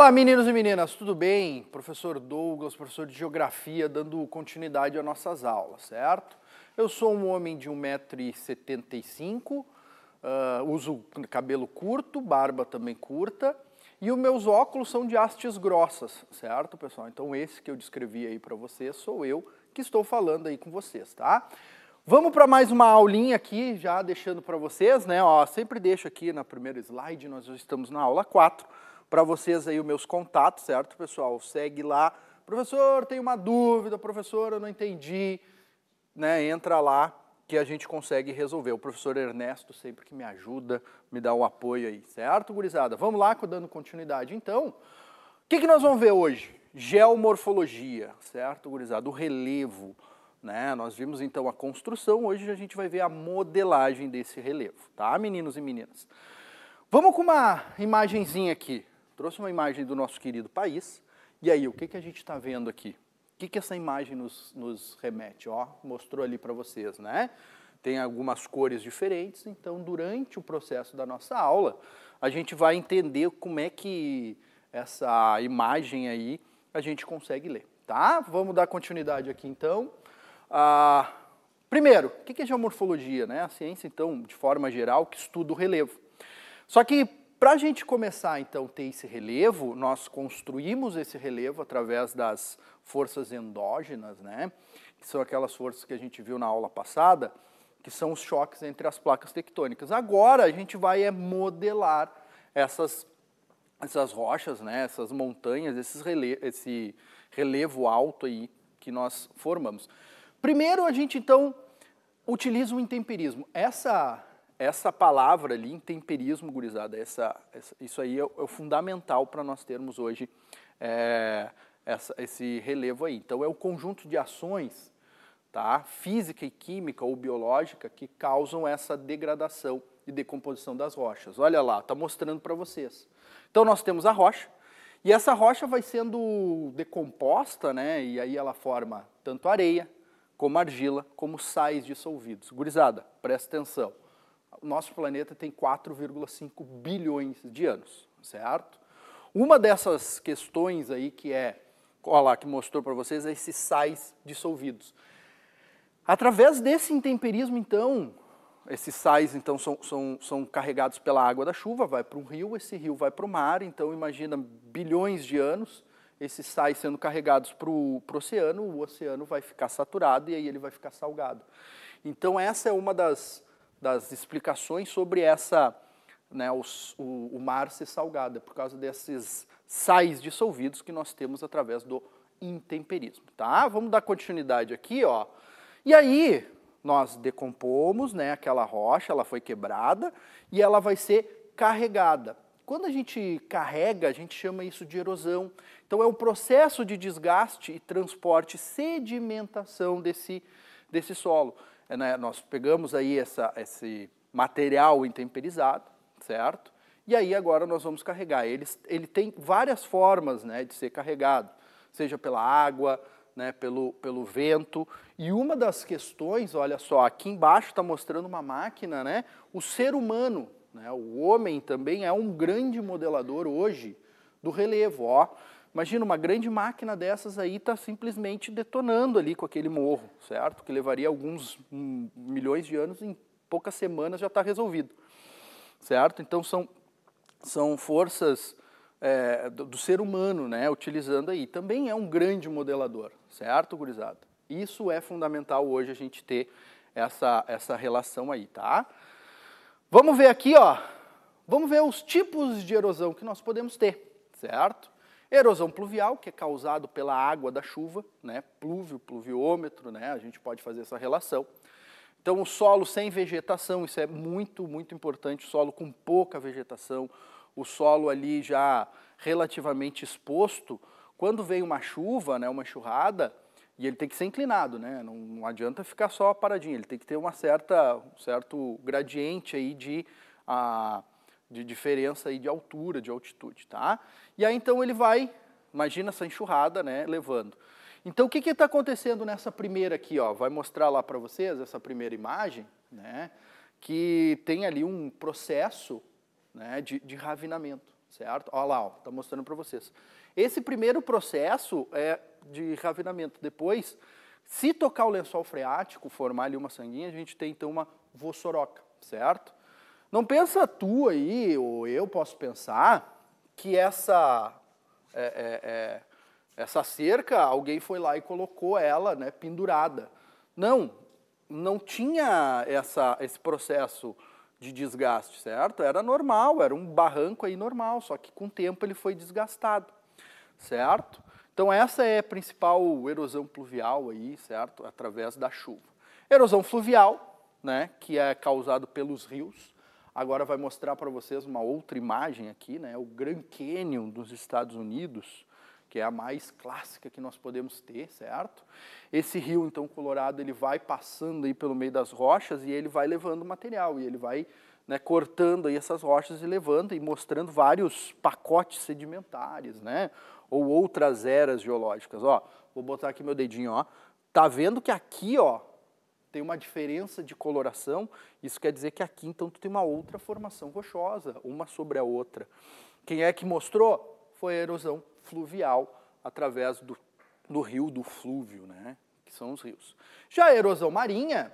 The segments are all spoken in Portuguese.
Olá, meninos e meninas, tudo bem? Professor Douglas, professor de Geografia, dando continuidade às nossas aulas, certo? Eu sou um homem de 1,75m, uh, ah, uso cabelo curto, barba também curta, e os meus óculos são de hastes grossas, certo, pessoal? Então esse que eu descrevi aí para vocês sou eu que estou falando aí com vocês, tá? Vamos para mais uma aulinha aqui, já deixando para vocês, né? Ó, sempre deixo aqui na primeira slide, nós já estamos na aula 4 para vocês aí os meus contatos, certo, pessoal? Segue lá. Professor, tem uma dúvida, professor, eu não entendi. Né? Entra lá que a gente consegue resolver. O professor Ernesto sempre que me ajuda, me dá o um apoio aí, certo, gurizada? Vamos lá, dando continuidade. Então, o que, que nós vamos ver hoje? Geomorfologia, certo, gurizada? O relevo. Né? Nós vimos então a construção, hoje a gente vai ver a modelagem desse relevo, tá, meninos e meninas? Vamos com uma imagenzinha aqui, trouxe uma imagem do nosso querido país, e aí, o que, que a gente está vendo aqui? O que, que essa imagem nos, nos remete? Ó, mostrou ali para vocês, né? Tem algumas cores diferentes, então, durante o processo da nossa aula, a gente vai entender como é que essa imagem aí a gente consegue ler, tá? Vamos dar continuidade aqui, então. Ah, primeiro, o que, que é geomorfologia? Né? A ciência, então, de forma geral, que estuda o relevo. Só que para a gente começar, então, a ter esse relevo, nós construímos esse relevo através das forças endógenas, né? que são aquelas forças que a gente viu na aula passada, que são os choques entre as placas tectônicas. Agora a gente vai é, modelar essas, essas rochas, né? essas montanhas, esses rele esse relevo alto aí que nós formamos. Primeiro a gente, então, utiliza o intemperismo. Essa essa palavra ali, intemperismo, gurizada, essa, essa isso aí é, é fundamental para nós termos hoje é, essa, esse relevo aí. Então, é o conjunto de ações tá, física e química ou biológica que causam essa degradação e decomposição das rochas. Olha lá, está mostrando para vocês. Então, nós temos a rocha, e essa rocha vai sendo decomposta, né, e aí ela forma tanto areia, como argila, como sais dissolvidos. Gurizada, presta atenção nosso planeta tem 4,5 bilhões de anos, certo? Uma dessas questões aí que é, olha lá, que mostrou para vocês, é esses sais dissolvidos. Através desse intemperismo, então, esses sais então são, são, são carregados pela água da chuva, vai para um rio, esse rio vai para o mar, então imagina bilhões de anos, esses sais sendo carregados para o oceano, o oceano vai ficar saturado e aí ele vai ficar salgado. Então essa é uma das, das explicações sobre essa né, o, o, o, mar ser salgado, é por causa desses sais dissolvidos que nós temos através do intemperismo. Tá? Vamos dar continuidade aqui. Ó. E aí, nós decompomos né, aquela rocha, ela foi quebrada e ela vai ser carregada. Quando a gente carrega, a gente chama isso de erosão. Então, é um processo de desgaste e transporte, sedimentação desse, desse solo. É, né, nós pegamos aí essa, esse material intemperizado, certo? E aí agora nós vamos carregar. Ele, ele tem várias formas né, de ser carregado, seja pela água, né, pelo, pelo vento. E uma das questões, olha só, aqui embaixo está mostrando uma máquina, né? O ser humano, né, o homem também é um grande modelador hoje do relevo. Ó. Imagina uma grande máquina dessas aí está simplesmente detonando ali com aquele morro, certo? Que levaria alguns hum, milhões de anos, em poucas semanas já está resolvido, certo? Então são, são forças é, do, do, ser humano, né? Utilizando aí. Também é um grande modelador, certo, gurizada? Isso é fundamental hoje a gente ter essa, essa relação aí, tá? Vamos ver aqui, ó. Vamos ver os tipos de erosão que nós podemos ter, certo? Erosão pluvial, que é causado pela água da chuva, né? plúvio, pluviômetro, né? a gente pode fazer essa relação. Então, o solo sem vegetação, isso é muito, muito importante, o solo com pouca vegetação, o solo ali já relativamente exposto, quando vem uma chuva, né, uma enxurrada, e ele tem que ser inclinado, né? Não, não, adianta ficar só paradinho, ele tem que ter uma certa, um certo gradiente aí de, a, ah, de diferença aí de altura, de altitude, tá? E aí então ele vai, imagina essa enxurrada, né, levando. Então o que está acontecendo nessa primeira aqui, ó? Vai mostrar lá para vocês essa primeira imagem, né? Que tem ali um processo, né, de, de ravinamento, certo? Olha lá, ó, tá mostrando para vocês. Esse primeiro processo é de ravinamento. Depois, se tocar o lençol freático, formar ali uma sanguinha, a gente tem então uma vossoroca, certo? Não pensa tu aí, ou eu posso pensar, que essa, é, é, é, essa cerca, alguém foi lá e colocou ela né, pendurada. Não, não tinha essa, esse processo de desgaste, certo? Era normal, era um barranco aí normal, só que com o tempo ele foi desgastado, certo? Então essa é a principal erosão pluvial aí, certo? Através da chuva. Erosão fluvial, né, que é causado pelos rios, Agora vai mostrar para vocês uma outra imagem aqui, né? O Grand Canyon dos Estados Unidos, que é a mais clássica que nós podemos ter, certo? Esse rio então colorado, ele vai passando aí pelo meio das rochas e ele vai levando material e ele vai né, cortando aí essas rochas e levando e mostrando vários pacotes sedimentares, né? Ou outras eras geológicas. Ó, vou botar aqui meu dedinho, ó. Tá vendo que aqui, ó, tem uma diferença de coloração, isso quer dizer que aqui então tu tem uma outra formação rochosa, uma sobre a outra. Quem é que mostrou? Foi a erosão fluvial através do, do rio do flúvio, né? que são os rios. Já a erosão marinha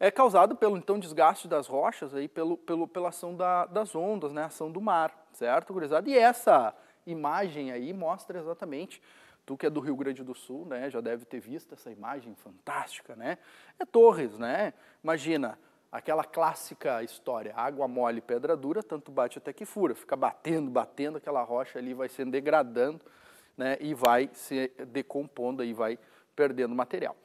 é causada pelo então desgaste das rochas aí pelo, pelo pela ação da, das ondas, né, ação do mar, certo, gurizada? E essa imagem aí mostra exatamente Tu que é do Rio Grande do Sul, né, já deve ter visto essa imagem fantástica, né? É Torres, né? Imagina aquela clássica história, água mole, pedra dura, tanto bate até que fura, fica batendo, batendo, aquela rocha ali vai se degradando, né, e vai se decompondo e vai perdendo material.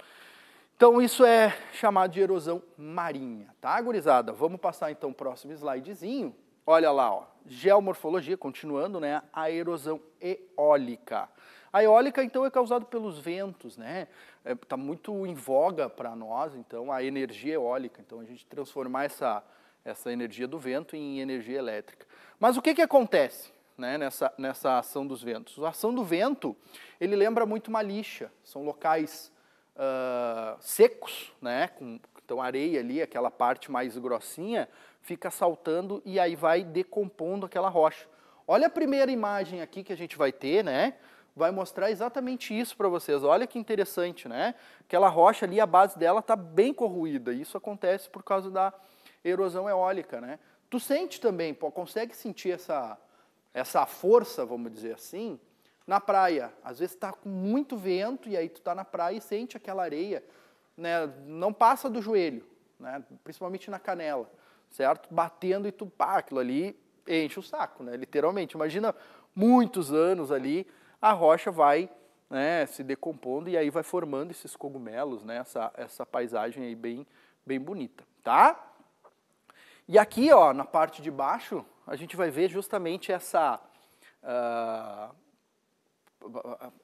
Então isso é chamado de erosão marinha, tá, gurizada? Vamos passar então o próximo slidezinho. Olha lá, ó, geomorfologia, continuando, né, a erosão eólica. A eólica, então, é causada pelos ventos, né? Está é, tá muito em voga para nós, então, a energia eólica. Então, a gente transformar essa, essa energia do vento em energia elétrica. Mas o que, que acontece né, nessa, nessa ação dos ventos? A ação do vento, ele lembra muito uma lixa. São locais uh, secos, né? Com, então, areia ali, aquela parte mais grossinha, fica saltando e aí vai decompondo aquela rocha. Olha a primeira imagem aqui que a gente vai ter, né? vai mostrar exatamente isso para vocês. Olha que interessante, né? Aquela rocha ali, a base dela está bem corroída. Isso acontece por causa da erosão eólica, né? Tu sente também, pô, consegue sentir essa, essa força, vamos dizer assim, na praia. Às vezes está com muito vento e aí tu está na praia e sente aquela areia, né? Não passa do joelho, né? Principalmente na canela, certo? Batendo e tu pá, aquilo ali enche o saco, né? Literalmente. Imagina muitos anos ali a rocha vai né, se decompondo e aí vai formando esses cogumelos, né, essa, essa paisagem aí bem, bem bonita, tá? E aqui, ó, na parte de baixo, a gente vai ver justamente essa, uh,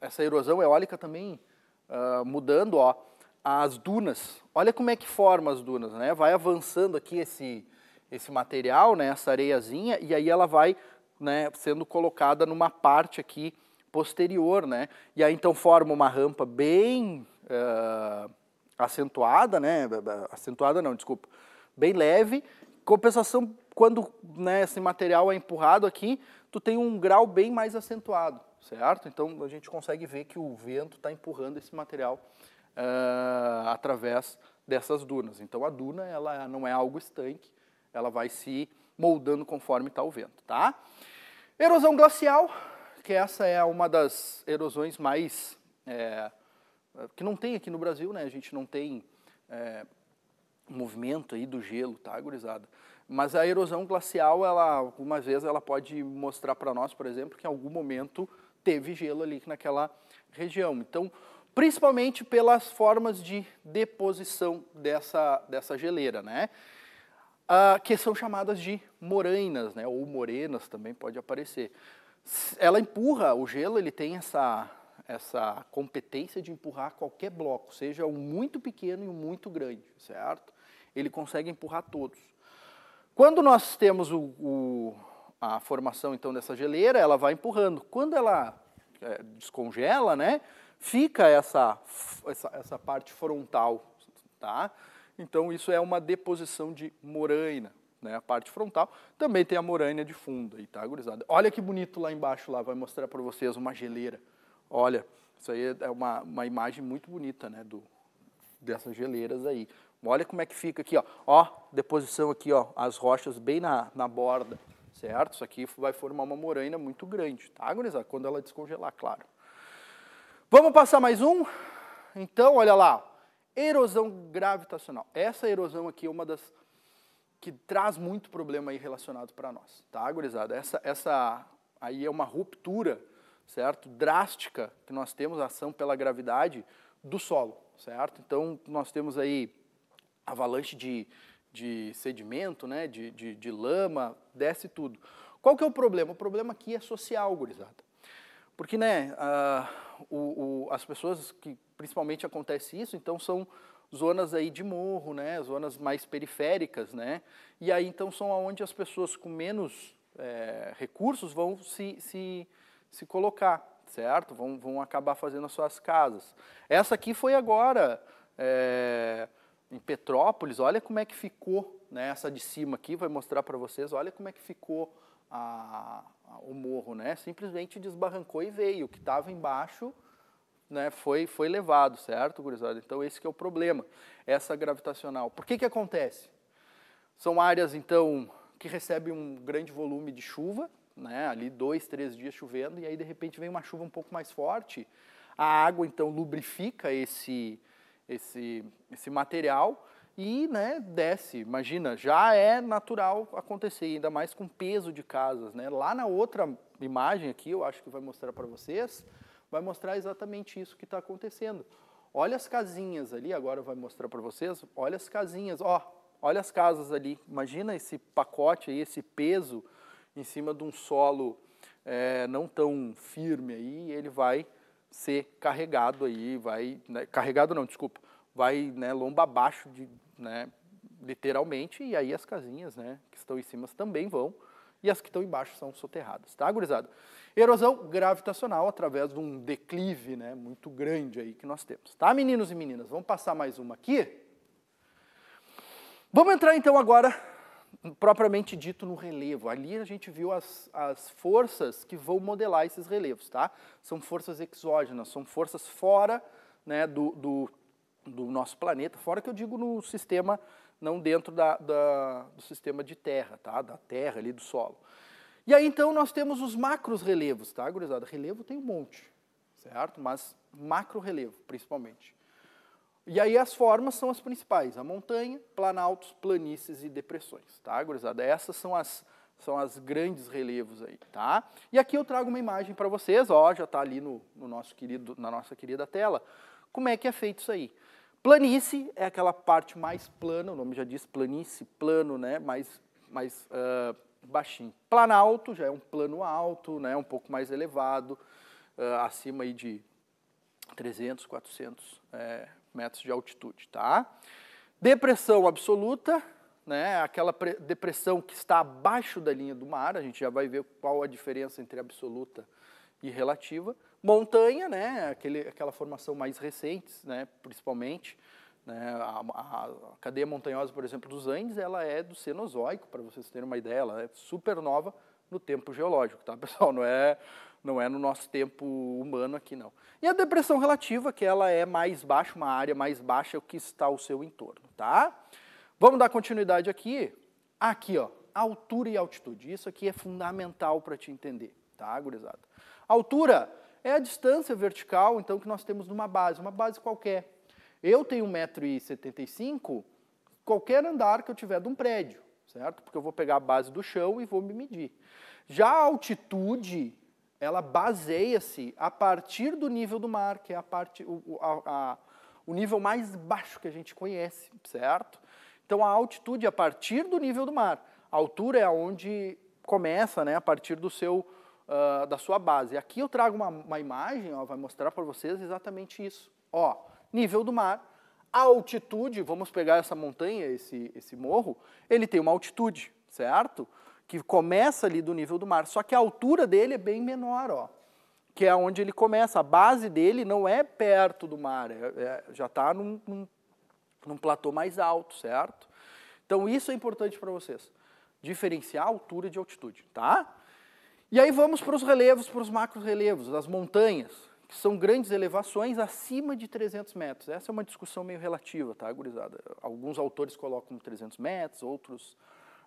essa erosão eólica também uh, mudando, ó, as dunas. Olha como é que forma as dunas, né? Vai avançando aqui esse, esse material, né, essa areiazinha, e aí ela vai né, sendo colocada numa parte aqui posterior, né? E aí então forma uma rampa bem uh, acentuada, né? Acentuada não, desculpa, bem leve. Compensação quando né, esse material é empurrado aqui, tu tem um grau bem mais acentuado, certo? Então a gente consegue ver que o vento está empurrando esse material uh, através dessas dunas. Então a duna ela não é algo estanque, ela vai se moldando conforme está o vento, tá? Erosão glacial, que essa é uma das erosões mais... É, que não tem aqui no Brasil, né? A gente não tem é, movimento aí do gelo, tá, gurizada? Mas a erosão glacial, ela, algumas vezes, ela pode mostrar para nós, por exemplo, que em algum momento teve gelo ali naquela região. Então, principalmente pelas formas de deposição dessa, dessa geleira, né? Ah, que são chamadas de morainas, né? Ou morenas também pode aparecer ela empurra, o gelo ele tem essa, essa competência de empurrar qualquer bloco, seja um muito pequeno e um muito grande, certo? Ele consegue empurrar todos. Quando nós temos o, o, a formação então dessa geleira, ela vai empurrando. Quando ela é, descongela, né, fica essa, essa, essa parte frontal, tá? Então isso é uma deposição de moraina, né, a parte frontal. Também tem a morânia de fundo aí, tá, gurizada? Olha que bonito lá embaixo, lá, vai mostrar para vocês uma geleira. Olha, isso aí é uma, uma imagem muito bonita, né, do, dessas geleiras aí. Olha como é que fica aqui, ó. Ó, deposição aqui, ó, as rochas bem na, na borda, certo? Isso aqui vai formar uma moraina muito grande, tá, gurizada? Quando ela descongelar, claro. Vamos passar mais um? Então, olha lá, erosão gravitacional. Essa erosão aqui é uma das que traz muito problema aí relacionado para nós, tá, gurizada? Essa, essa aí é uma ruptura, certo? Drástica que nós temos, a ação pela gravidade do solo, certo? Então, nós temos aí avalanche de, de sedimento, né, de, de, de, lama, desce tudo. Qual que é o problema? O problema aqui é social, gurizada. Porque, né, uh, o, o, as pessoas que principalmente acontece isso, então são zonas aí de morro, né, zonas mais periféricas, né, e aí então são aonde as pessoas com menos é, recursos vão se, se, se colocar, certo? Vão, vão acabar fazendo as suas casas. Essa aqui foi agora é, em Petrópolis, olha como é que ficou, né, essa de cima aqui, vai mostrar para vocês, olha como é que ficou a, a, o morro, né, simplesmente desbarrancou e veio, o que estava embaixo né, foi, foi levado, certo, gurizada? Então, esse é o problema, essa gravitacional. Por que que acontece? São áreas, então, que recebem um grande volume de chuva, né, ali dois, três dias chovendo, e aí, de repente, vem uma chuva um pouco mais forte, a água, então, lubrifica esse, esse, esse material e né, desce. Imagina, já é natural acontecer, ainda mais com peso de casas. Né? Lá na outra imagem aqui, eu acho que vai mostrar para vocês, vai mostrar exatamente isso que está acontecendo. Olha as casinhas ali, agora vai mostrar para vocês. Olha as casinhas, ó, olha as casas ali. Imagina esse pacote aí, esse peso em cima de um solo é, não tão firme aí, ele vai ser carregado aí, vai né, carregado não, desculpa, vai né, lomba abaixo de, né, literalmente e aí as casinhas, né, que estão em cima também vão e as que estão embaixo são soterradas, tá, gurizada? Erosão gravitacional através de um declive né, muito grande aí que nós temos, tá, meninos e meninas? Vamos passar mais uma aqui? Vamos entrar então agora, propriamente dito, no relevo. Ali a gente viu as, as forças que vão modelar esses relevos, tá? São forças exógenas, são forças fora né, do, do, do nosso planeta, fora que eu digo no sistema não dentro da, da, do sistema de terra, tá? da terra ali, do solo. E aí, então, nós temos os macros relevos, tá, gurizada? Relevo tem um monte, certo? Mas macro relevo, principalmente. E aí as formas são as principais, a montanha, planaltos, planícies e depressões, tá, gurizada? Essas são as, são as grandes relevos aí, tá? E aqui eu trago uma imagem para vocês, ó, já está ali no, no, nosso querido, na nossa querida tela, como é que é feito isso aí. Planície é aquela parte mais plana, o nome já diz planície, plano, né? mais, mais uh, baixinho. Planalto já é um plano alto, né? um pouco mais elevado, uh, acima aí de 300, 400 é, metros de altitude. Tá? Depressão absoluta, né? aquela depressão que está abaixo da linha do mar, a gente já vai ver qual a diferença entre absoluta e relativa. Montanha, né, aquele, aquela formação mais recente, né, principalmente, né, a, a, cadeia montanhosa, por exemplo, dos Andes, ela é do Cenozoico, para vocês terem uma ideia, ela é supernova no tempo geológico, tá, pessoal? Não é, não é no nosso tempo humano aqui, não. E a depressão relativa, que ela é mais baixa, uma área mais baixa é que está ao seu entorno, tá? Vamos dar continuidade aqui. Aqui, ó, altura e altitude. Isso aqui é fundamental para te entender, tá, gurizada? Altura, é a distância vertical, então, que nós temos numa base, uma base qualquer. Eu tenho 1,75m, qualquer andar que eu tiver de um prédio, certo? Porque eu vou pegar a base do chão e vou me medir. Já a altitude, ela baseia-se a partir do nível do mar, que é a parte, o, a, a, o nível mais baixo que a gente conhece, certo? Então, a altitude é a partir do nível do mar. A altura é onde começa, né, a partir do seu uh, da sua base. Aqui eu trago uma, uma imagem, ó, vai mostrar para vocês exatamente isso. Ó, nível do mar, altitude, vamos pegar essa montanha, esse, esse morro, ele tem uma altitude, certo? Que começa ali do nível do mar, só que a altura dele é bem menor, ó que é onde ele começa. A base dele não é perto do mar, é, é, já está num, num, num, platô mais alto, certo? Então, isso é importante para vocês. Diferenciar altura de altitude, tá? E aí vamos para os relevos, para os macro relevos, as montanhas, que são grandes elevações acima de 300 metros. Essa é uma discussão meio relativa, tá, gurizada? Alguns autores colocam 300 metros, outros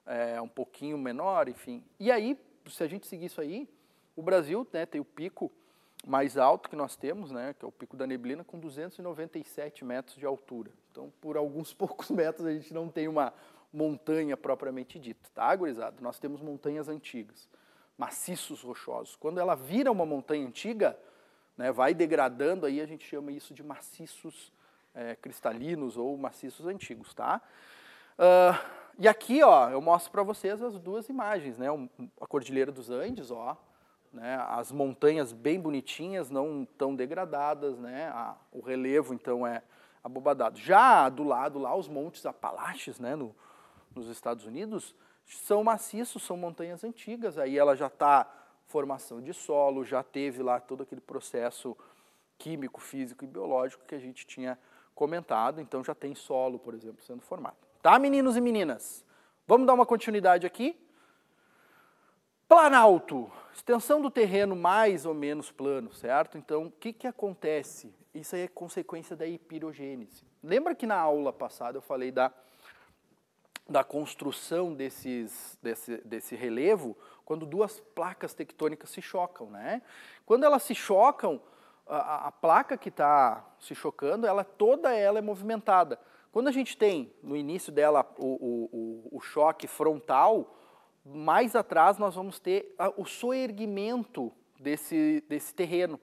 é, um pouquinho menor, enfim. E aí, se a gente seguir isso aí, o Brasil né, tem o pico mais alto que nós temos, né, que é o Pico da Neblina, com 297 metros de altura. Então, por alguns poucos metros, a gente não tem uma montanha propriamente dita, tá, gurizada? Nós temos montanhas antigas maciços rochosos. Quando ela vira uma montanha antiga, né, vai degradando, aí a gente chama isso de maciços é, cristalinos ou maciços antigos, tá? Uh, e aqui, ó, eu mostro para vocês as duas imagens, né? A Cordilheira dos Andes, ó, né? As montanhas bem bonitinhas, não tão degradadas, né? A, o relevo então é abobadado. Já do lado lá, os montes Apalaches, né? No, nos Estados Unidos, são maciços, são montanhas antigas, aí ela já está formação de solo, já teve lá todo aquele processo químico, físico e biológico que a gente tinha comentado, então já tem solo, por exemplo, sendo formado. Tá, meninos e meninas? Vamos dar uma continuidade aqui? Planalto, extensão do terreno mais ou menos plano, certo? Então, o que, que acontece? Isso aí é consequência da hipirogênese. Lembra que na aula passada eu falei da da construção desses, desse, desse relevo quando duas placas tectônicas se chocam. Né? Quando elas se chocam, a, a placa que está se chocando, ela toda ela é movimentada. Quando a gente tem no início dela o, o, o choque frontal, mais atrás nós vamos ter o soerguimento desse, desse terreno.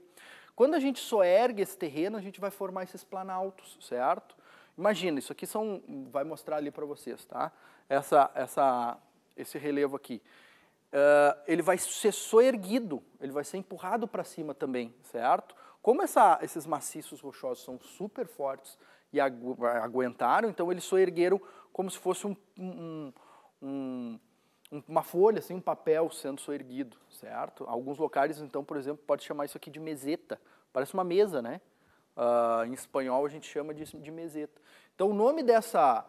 Quando a gente soergue esse terreno, a gente vai formar esses planaltos, certo? Imagina, isso aqui são, vai mostrar ali para vocês, tá? Essa, essa, esse relevo aqui. Uh, ele vai ser soerguido, ele vai ser empurrado para cima também, certo? Como essa, esses maciços rochosos são super fortes e agu aguentaram, então eles soergueram como se fosse um, um, um, uma folha, assim, um papel sendo soerguido, certo? Alguns locais, então, por exemplo, pode chamar isso aqui de meseta. Parece uma mesa, né? Uh, em espanhol a gente chama de, de meseta. Então o nome dessa,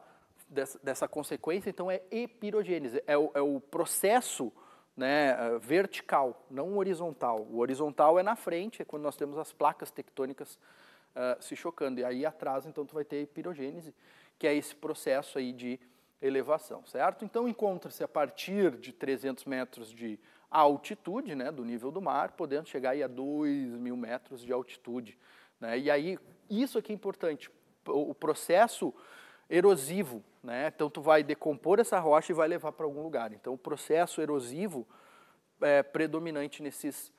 dessa, dessa, consequência então é epirogênese, é o, é o processo né, ah, vertical, não horizontal. O horizontal é na frente, é quando nós temos as placas tectônicas uh, se chocando. E aí atrás, então, tu vai ter a epirogênese, que é esse processo aí de elevação, certo? Então, encontra-se a partir de 300 metros de altitude, né, do nível do mar, podendo chegar aí a 2 mil metros de altitude. Né? E aí, isso aqui é importante, o processo erosivo, né? então tu vai decompor essa rocha e vai levar para algum lugar. Então, o processo erosivo é predominante nesses,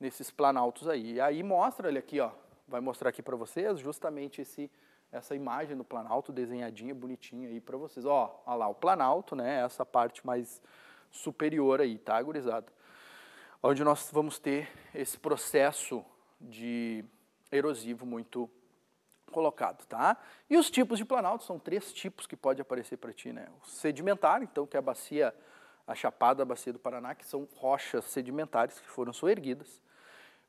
nesses planaltos aí. E aí mostra ele aqui, ó, vai mostrar aqui para vocês justamente esse essa imagem do planalto desenhadinha, bonitinha aí para vocês. Ó, ó lá o planalto, né? Essa parte mais superior aí, tá, gurizada? Onde nós vamos ter esse processo de erosivo muito colocado, tá? E os tipos de planalto são três tipos que pode aparecer para ti, né? O sedimentar, então, que é a bacia, a chapada, a bacia do Paraná, que são rochas sedimentares que foram soerguidas.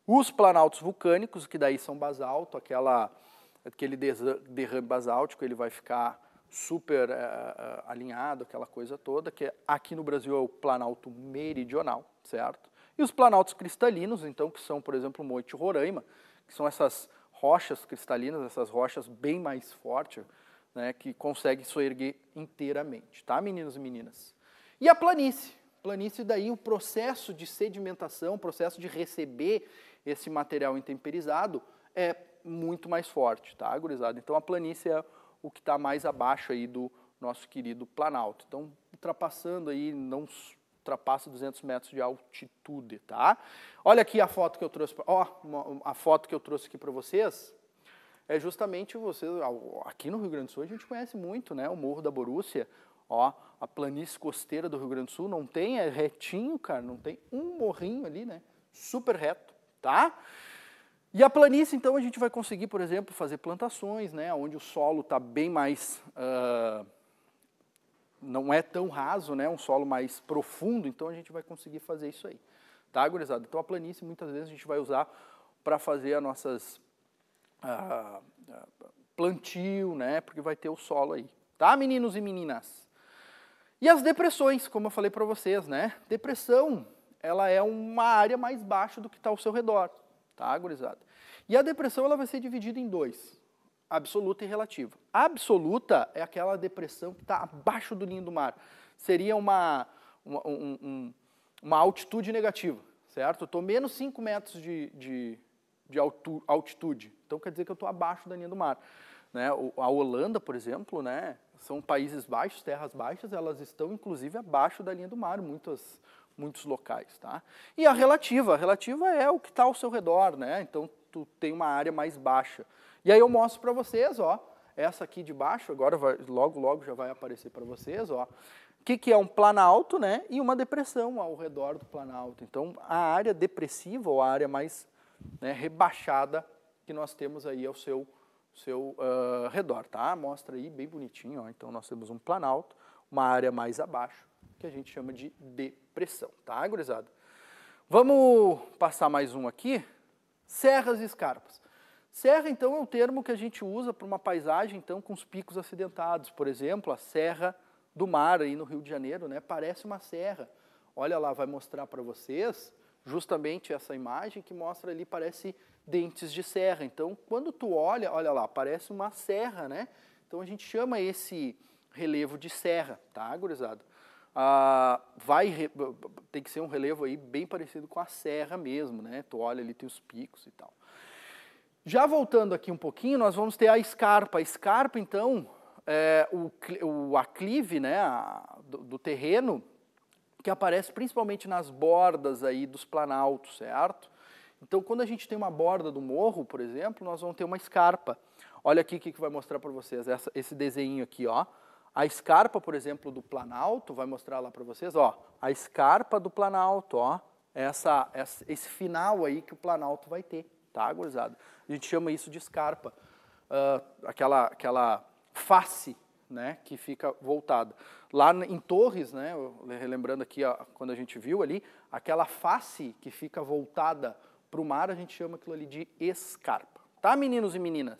Os planaltos vulcânicos, que daí são basalto, aquela, aquele derrame basáltico, ele vai ficar super eh, eh, alinhado, aquela coisa toda, que é, aqui no Brasil é o planalto meridional, certo? E os planaltos cristalinos, então, que são, por exemplo, o Monte Roraima, que são essas rochas cristalinas, essas rochas bem mais fortes, né, que conseguem soerguer inteiramente, tá, meninos e meninas? E a planície. Planície, daí o processo de sedimentação, o processo de receber esse material intemperizado é muito mais forte, tá, gurizada? Então a planície é o que está mais abaixo aí do nosso querido Planalto. Então, ultrapassando aí, não ultrapassa 200 metros de altitude, tá? Olha aqui a foto que eu trouxe, ó, uma, a foto que eu trouxe aqui para vocês. É justamente você aqui no Rio Grande do Sul a gente conhece muito, né, o Morro da Borússia, ó, a planície costeira do Rio Grande do Sul não tem, é retinho, cara, não tem um morrinho ali, né, super reto, tá? E a planície, então, a gente vai conseguir, por exemplo, fazer plantações, né, onde o solo está bem mais... Uh, não é tão raso, né? um solo mais profundo, então a gente vai conseguir fazer isso aí. Tá, gurizada? Então a planície muitas vezes a gente vai usar para fazer as nossas ah, plantio, né? Porque vai ter o solo aí. Tá, meninos e meninas? E as depressões, como eu falei para vocês, né? Depressão, ela é uma área mais baixa do que está ao seu redor, tá, gurizada? E a depressão, ela vai ser dividida em dois absoluta e relativa. Absoluta é aquela depressão que está abaixo do linho do mar. Seria uma, uma, um, uma altitude negativa, certo? Estou menos 5 metros de, de, de altu, altitude. Então quer dizer que eu estou abaixo da linha do mar. Né? A Holanda, por exemplo, né? são países baixos, terras baixas, elas estão inclusive abaixo da linha do mar, muitas, muitos locais. Tá? E a relativa, a relativa é o que está ao seu redor, né? então tu tem uma área mais baixa. E aí eu mostro para vocês, ó, essa aqui de baixo, agora vai, logo, logo já vai aparecer para vocês, ó, o que, que é um planalto, né, e uma depressão ao redor do planalto. Então, a área depressiva, ou a área mais né, rebaixada que nós temos aí ao seu, seu uh, redor, tá? Mostra aí bem bonitinho, ó. Então, nós temos um planalto, uma área mais abaixo, que a gente chama de depressão, tá, gurizada? Vamos passar mais um aqui. Serras e escarpas. Serra, então, é um termo que a gente usa para uma paisagem então, com os picos acidentados. Por exemplo, a Serra do Mar, aí no Rio de Janeiro, né? parece uma serra. Olha lá, vai mostrar para vocês justamente essa imagem que mostra ali, parece dentes de serra. Então, quando tu olha, olha lá, parece uma serra, né? Então, a gente chama esse relevo de serra, tá, gurizada? Ah, vai, tem que ser um relevo aí bem parecido com a serra mesmo, né? Tu olha ali, tem os picos e tal. Já voltando aqui um pouquinho, nós vamos ter a escarpa. A escarpa, então, é o, o aclive né, a, do, do terreno, que aparece principalmente nas bordas aí dos planaltos, certo? Então, quando a gente tem uma borda do morro, por exemplo, nós vamos ter uma escarpa. Olha aqui o que vai mostrar para vocês, essa, esse desenho aqui, ó. A escarpa, por exemplo, do planalto, vai mostrar lá para vocês, ó. A escarpa do planalto, ó. Essa, essa, esse final aí que o planalto vai ter tá, gurizada? A gente chama isso de escarpa, uh, aquela, aquela face né, que fica voltada. Lá em Torres, né, relembrando aqui ó, quando a gente viu ali, aquela face que fica voltada para o mar, a gente chama aquilo ali de escarpa. Tá, meninos e meninas?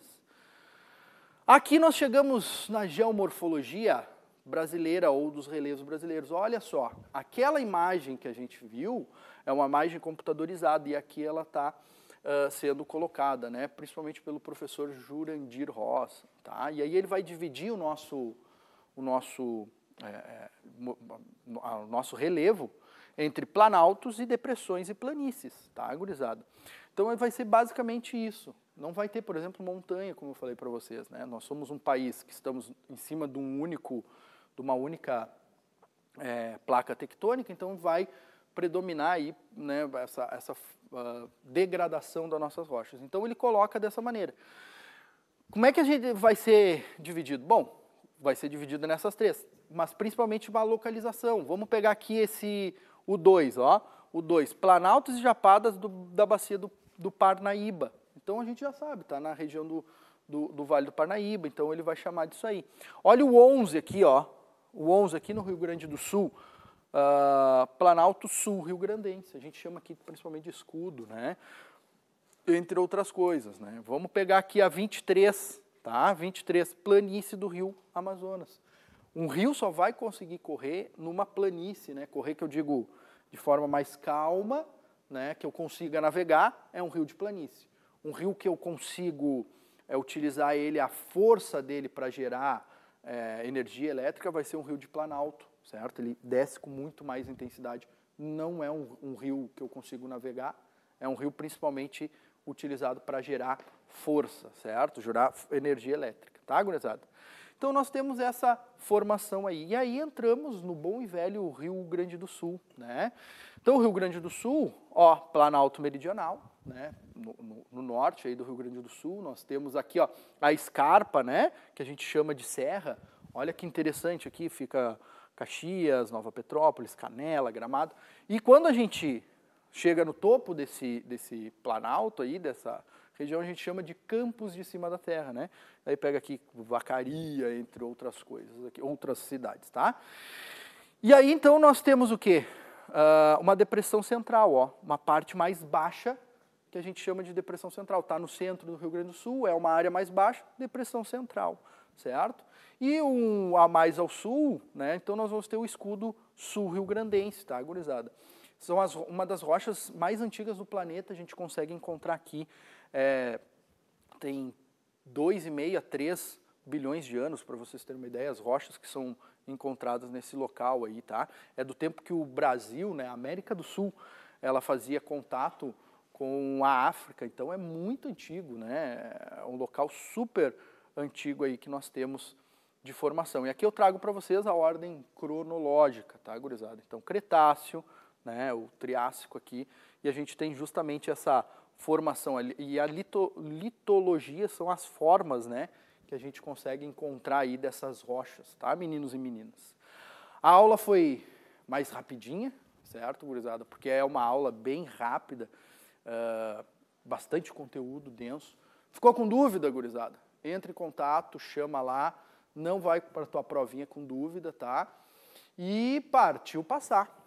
Aqui nós chegamos na geomorfologia brasileira ou dos relevos brasileiros. Olha só, aquela imagem que a gente viu é uma imagem computadorizada e aqui ela está uh, sendo colocada, né? principalmente pelo professor Jurandir Ross. Tá? E aí ele vai dividir o nosso, o nosso, é, é o nosso relevo entre planaltos e depressões e planícies, tá, gurizada? Então vai ser basicamente isso. Não vai ter, por exemplo, montanha, como eu falei para vocês, né? Nós somos um país que estamos em cima de um único, de uma única é, placa tectônica, então vai predominar aí, né, essa, essa uh, degradação das nossas rochas. Então ele coloca dessa maneira. Como é que a gente vai ser dividido? Bom, vai ser dividido nessas três, mas principalmente uma localização. Vamos pegar aqui esse o 2, ó, o 2, planaltos e japadas do, da bacia do, do Parnaíba. Então a gente já sabe, está na região do, do, do, Vale do Parnaíba, então ele vai chamar disso aí. Olha o 11 aqui, ó, o 11 aqui no Rio Grande do Sul, uh, Planalto Sul Rio Grandense. A gente chama aqui principalmente de escudo, né? Entre outras coisas, né? Vamos pegar aqui a 23, tá? 23, planície do Rio Amazonas. Um rio só vai conseguir correr numa planície, né? Correr que eu digo de forma mais calma, né? Que eu consiga navegar é um rio de planície. Um rio que eu consigo é, utilizar ele, a força dele para gerar é, energia elétrica, vai ser um rio de planalto certo? Ele desce com muito mais intensidade. Não é um, um rio que eu consigo navegar, é um rio principalmente utilizado para gerar força, certo? Gerar energia elétrica, tá, gurizada? Então nós temos essa formação aí. E aí entramos no bom e velho Rio Grande do Sul, né? Então o Rio Grande do Sul, ó, planalto meridional, né? No, no, no, norte aí do Rio Grande do Sul, nós temos aqui, ó, a escarpa, né? Que a gente chama de serra. Olha que interessante aqui, fica Caxias, Nova Petrópolis, Canela, Gramado. E quando a gente chega no topo desse, desse planalto aí, dessa região, a gente chama de campos de cima da terra, né? Aí pega aqui Vacaria, entre outras coisas, aqui, outras cidades, tá? E aí, então, nós temos o quê? Uh, uma depressão central, ó, uma parte mais baixa que a gente chama de depressão central. Está no centro do Rio Grande do Sul, é uma área mais baixa, depressão central certo? E um a mais ao sul, né? Então nós vamos ter o escudo sul-rio-grandense, tá, gurizada? São as, uma das rochas mais antigas do planeta, a gente consegue encontrar aqui. É, tem 2,5 a 3 bilhões de anos, para vocês terem uma ideia, as rochas que são encontradas nesse local aí, tá? É do tempo que o Brasil, né, a América do Sul, ela fazia contato com a África, então é muito antigo, né? É um local super antigo aí que nós temos de formação. E aqui eu trago para vocês a ordem cronológica, tá, gurizada? Então, Cretáceo, né, o Triássico aqui, e a gente tem justamente essa formação ali. E a lito, litologia são as formas, né, que a gente consegue encontrar aí dessas rochas, tá, meninos e meninas? A aula foi mais rapidinha, certo, gurizada? Porque é uma aula bem rápida, uh, bastante conteúdo denso. Ficou com dúvida, gurizada? Entra em contato, chama lá, não vai para a tua provinha com dúvida, tá? E partiu passar.